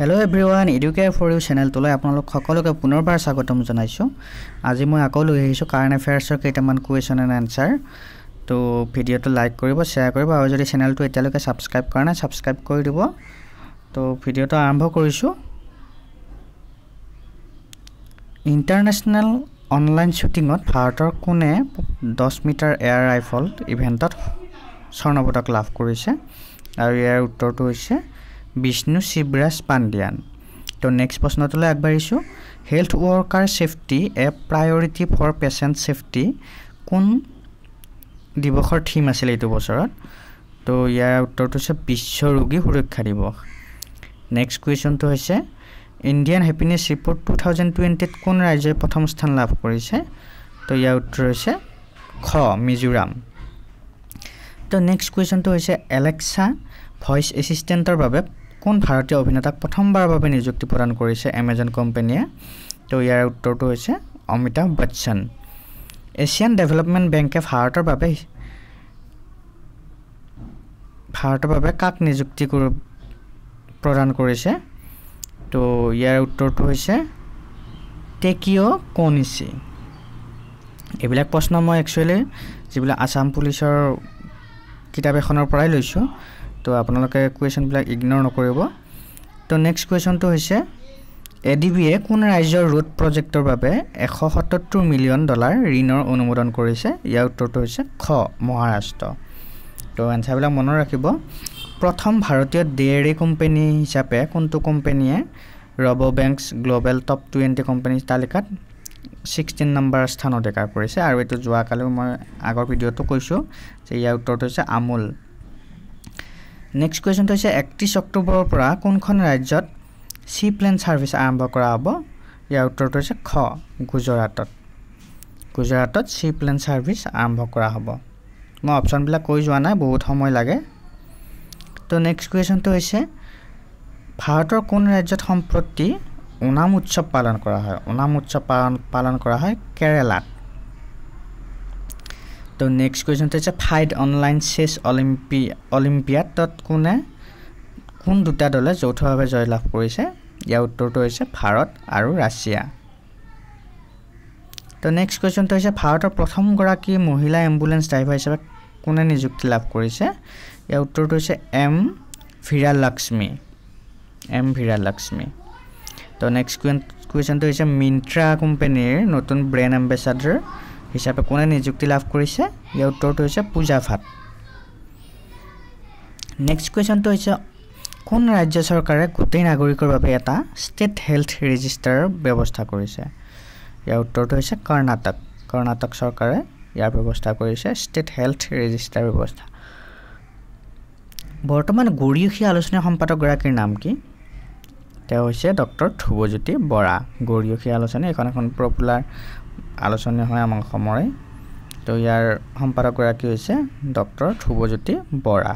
hello' everyone educare for you চেনেলটোলৈ আপোনালোক সকলোকে পুনৰবাৰ স্বাগতম জনাইছোঁ আজি মই আকৌ লৈ আহিছোঁ কাৰেণ্ট এফেয়াৰ্ছৰ কেইটামান কুৱেশ্যন এণ্ড এনচাৰ তো ভিডিঅ'টো লাইক কৰিব শ্বেয়াৰ কৰিব আৰু যদি চেনেলটো এতিয়ালৈকে ছাবস্ক্ৰাইব কৰা নাই ছাবস্ক্ৰাইব কৰি দিব তো ভিডিঅ'টো আৰম্ভ কৰিছোঁ ইণ্টাৰনেশ্যনেল অনলাইন শ্বুটিঙত ভাৰতৰ কোনে দহ মিটাৰ এয়াৰ ৰাইফল ইভেণ্টত স্বৰ্ণ পদক লাভ কৰিছে আৰু ইয়াৰ উত্তৰটো হৈছে বিষ্ণু শিৱৰাজ পাণ্ডিয়ান তো নেক্সট প্ৰশ্নটোলৈ আগবাঢ়িছোঁ health worker safety a priority for patient safety কোন দিৱসৰ থিম আছিলে এইটো বছৰত তো ইয়াৰ উত্তৰটো হৈছে বিশ্ব ৰোগী সুৰক্ষা দিৱস নেক্সট কুৱেশ্যনটো হৈছে Indian happiness report two thousand টুৱেণ্টিত কোন ৰাজ্যই প্ৰথম স্থান লাভ কৰিছে তো ইয়াৰ উত্তৰ হৈছে খ মিজোৰাম তো নেক্সট কুৱেশ্যনটো হৈছে এলেক্সা ভইচ এছিষ্টেণ্টৰ বাবে কোন ভাৰতীয় অভিনেতাক প্ৰথমবাৰৰ বাবে নিযুক্তি প্ৰদান কৰিছে এমেজন কোম্পানীয়ে তো ইয়াৰ উত্তৰটো হৈছে অমিতাভ বচ্চন এছিয়ান ডেভেলপমেণ্ট বেংকে ভাৰতৰ বাবে ভাৰতৰ বাবে কাক নিযুক্তি প্ৰদান কৰিছে তো ইয়াৰ উত্তৰটো হৈছে টেকিঅ' কনিচি এইবিলাক প্ৰশ্ন মই একচুৱেলি যিবিলাক আছাম পুলিচৰ কিতাপ এখনৰ পৰাই লৈছোঁ তো আপোনালোকে কুৱেশ্যনবিলাক ইগন'ৰ নকৰিব তো নেক্সট কুৱেশ্যনটো হৈছে এ ডি বিয়ে কোন ৰাজ্যৰ ৰোড প্ৰজেক্টৰ বাবে এশ সত্তৰ মিলিয়ন ডলাৰ ঋণৰ অনুমোদন কৰিছে ইয়াৰ উত্তৰটো হৈছে খ মহাৰাষ্ট্ৰ তো এনচাৰবিলাক মনত ৰাখিব প্ৰথম ভাৰতীয় ডেয়াৰী কোম্পেনী হিচাপে কোনটো কোম্পেনীয়ে ৰব বেংকছ গ্ল'বেল টপ টুৱেণ্টি কোম্পানীৰ তালিকাত ছিক্সটিন নাম্বাৰ স্থান অধিকাৰ কৰিছে আৰু এইটো যোৱাকালিও মই আগৰ ভিডিঅ'টো কৈছোঁ যে ইয়াৰ উত্তৰটো হৈছে আমুল নেক্সট কুৱেশ্যনটো হৈছে একত্ৰিছ অক্টোবৰৰ পৰা কোনখন ৰাজ্যত চি প্লেন ছাৰ্ভিচ আৰম্ভ কৰা হ'ব ইয়াৰ উত্তৰটো হৈছে খ গুজৰাটত গুজৰাটত চি প্লেন ছাৰ্ভিচ আৰম্ভ কৰা হ'ব মই অপশ্যনবিলাক কৈ যোৱা নাই বহুত সময় লাগে তো নেক্সট কুৱেশ্যনটো হৈছে ভাৰতৰ কোন ৰাজ্যত সম্প্ৰতি ওনাম উৎসৱ পালন কৰা হয় ওনাম উৎসৱ পালন পালন কৰা হয় কেৰেলাত তো নেক্সট কুৱেশ্যন হৈছে ফাইড অনলাইন চেছ অলিম্পি অলিম্পিয়াডত কোনে কোন দুটা দলে যৌথভাৱে জয়লাভ কৰিছে ইয়াৰ উত্তৰটো হৈছে ভাৰত আৰু ৰাছিয়া তো নেক্সট কুৱেশ্যনটো হৈছে ভাৰতৰ প্ৰথমগৰাকী মহিলা এম্বুলেঞ্চ ড্ৰাইভাৰ হিচাপে কোনে নিযুক্তি লাভ কৰিছে ইয়াৰ উত্তৰটো হৈছে এম ভীৰালক্ষ্মী এম ভীৰালক্ষ্মী তো নেক্সট কুৱেশ্যনটো হৈছে মিণ্ট্ৰা কোম্পানীৰ নতুন ব্ৰেণ্ড এম্বেচাডাৰ হিচাপে কোনে নিযুক্তি লাভ কৰিছে ইয়াৰ উত্তৰটো হৈছে পূজা ভাট নেক্সট কুৱেশ্যনটো হৈছে কোন ৰাজ্য চৰকাৰে গোটেই নাগৰিকৰ বাবে এটা ষ্টেট হেল্থ ৰেজিষ্টাৰৰ ব্যৱস্থা কৰিছে ইয়াৰ উত্তৰটো হৈছে কৰ্ণাটক কৰ্ণাটক চৰকাৰে ইয়াৰ ব্যৱস্থা কৰিছে ষ্টেট হেল্থ ৰেজিষ্টাৰ ব্যৱস্থা বৰ্তমান গৰিয়সী আলোচনী সম্পাদকগৰাকীৰ নাম কি তেওঁ হৈছে ডক্টৰ ধ্ৰুৱজ্যোতি বৰা গৰিয়সী আলোচনী এইখন এখন পপুলাৰ আলোচনী হয় আমাৰ অসমৰে তো ইয়াৰ সম্পাদকগৰাকী হৈছে ডক্টৰ ধ্ৰুৱজ্যোতি বৰা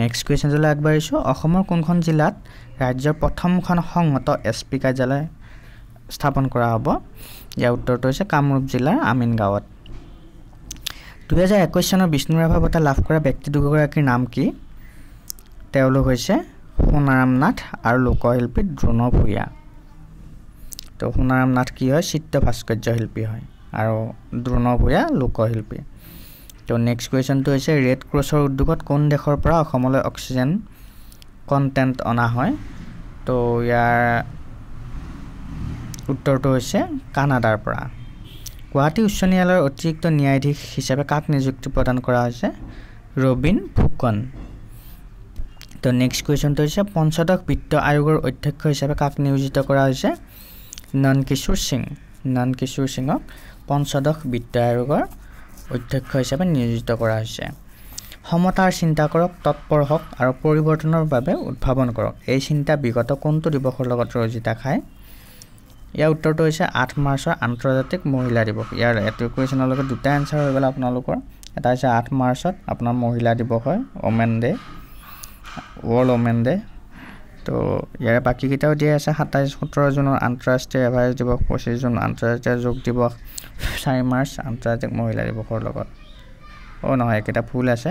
নেক্সট কুৱেশ্যনটোলৈ আগবাঢ়িছোঁ অসমৰ কোনখন জিলাত ৰাজ্যৰ প্ৰথমখন সংহত এছ পি কাৰ্যালয় স্থাপন কৰা হ'ব ইয়াৰ উত্তৰটো হৈছে কামৰূপ জিলাৰ আমিন গাঁৱত দুহেজাৰ একৈছ চনৰ বিষ্ণুৰাভা বঁটা লাভ কৰা ব্যক্তি দুগৰাকীৰ নাম কি তেওঁলোক হৈছে সোণাৰাম নাথ আৰু লোকশিল্পী দ্ৰোণ ভূঞা তো সোণাৰাম নাথ কি হয় চিত্ৰ ভাস্কৰ্য শিল্পী হয় আৰু দ্ৰোণ ভূঞা লোকশিল্পী তো নেক্সট কুৱেশ্যনটো হৈছে ৰেড ক্ৰছৰ উদ্যোগত কোন দেশৰ পৰা অসমলৈ অক্সিজেন কণ্টেণ্ট অনা হয় তো ইয়াৰ উত্তৰটো হৈছে কানাডাৰ পৰা গুৱাহাটী উচ্চ ন্যায়ালয়ৰ অতিৰিক্ত ন্যায়াধীশ হিচাপে কাক নিযুক্তি প্ৰদান কৰা হৈছে ৰবিন ফুকন তো নেক্সট কুৱেশ্যনটো হৈছে পঞ্চদশ বিত্ত আয়োগৰ অধ্যক্ষ হিচাপে কাক নিয়োজিত কৰা হৈছে নন্দকিশোৰ সিং নন্দকিশোৰ সিঙক পঞ্চদশ বিত্ত আয়োগৰ অধ্যক্ষ হিচাপে নিয়োজিত কৰা হৈছে সমতাৰ চিন্তা কৰক তৎপৰ হওক আৰু পৰিৱৰ্তনৰ বাবে উদ্ভাৱন কৰক এই চিন্তা বিগত কোনটো দিৱসৰ লগত ৰজিতা খায় ইয়াৰ উত্তৰটো হৈছে আঠ মাৰ্চৰ আন্তৰ্জাতিক মহিলা দিৱস ইয়াৰ এইটো কুৱেশ্যনৰ লগত দুটা এনচাৰ হৈ গ'ল আপোনালোকৰ এটা হৈছে আঠ মাৰ্চত আপোনাৰ মহিলা দিৱস হয় women day' world women day তো ইয়াৰে বাকীকেইটাও দিয়া আছে সাতাইছ সোতৰ জুনৰ আন্তঃৰাষ্ট্ৰীয় এভাৰেজ দিৱস পঁচিছ জুন আন্তঃৰাষ্ট্ৰীয় যোগ দিৱস চাৰি মাৰ্চ আন্তঃৰাষ্ট্ৰীয় মহিলা দিৱসৰ লগত অ' নহয় একেটা ফুল আছে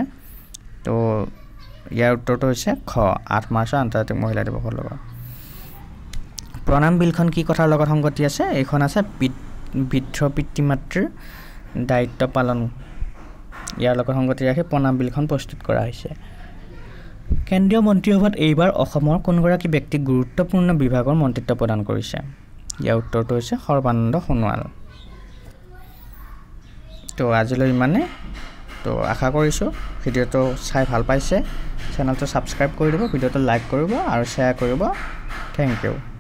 তো ইয়াৰ উত্তৰটো হৈছে খ আঠ মাৰ্চৰ আন্তঃৰাষ্ট্ৰীয় মহিলা দিৱসৰ লগত প্ৰণাম বিলখন কি কথাৰ লগত সংগতি আছে এইখন আছে বৃদ্ধ পিতৃ মাতৃৰ দায়িত্ব পালন ইয়াৰ লগত সংগতি ৰাখি প্ৰণাম বিলখন প্ৰস্তুত কৰা হৈছে কেন্দ্ৰীয় মন্ত্ৰীসভাত এইবাৰ অসমৰ কোনগৰাকী ব্যক্তিক গুৰুত্বপূৰ্ণ বিভাগৰ মন্ত্ৰিত্ব প্ৰদান কৰিছে ইয়াৰ উত্তৰটো হৈছে সৰ্বানন্দ সোণোৱাল তো আজিলৈ ইমানে তো আশা কৰিছোঁ ভিডিঅ'টো চাই ভাল পাইছে চেনেলটো ছাবস্ক্ৰাইব কৰি দিব ভিডিঅ'টো লাইক কৰিব আৰু শ্বেয়াৰ কৰিব থেংক ইউ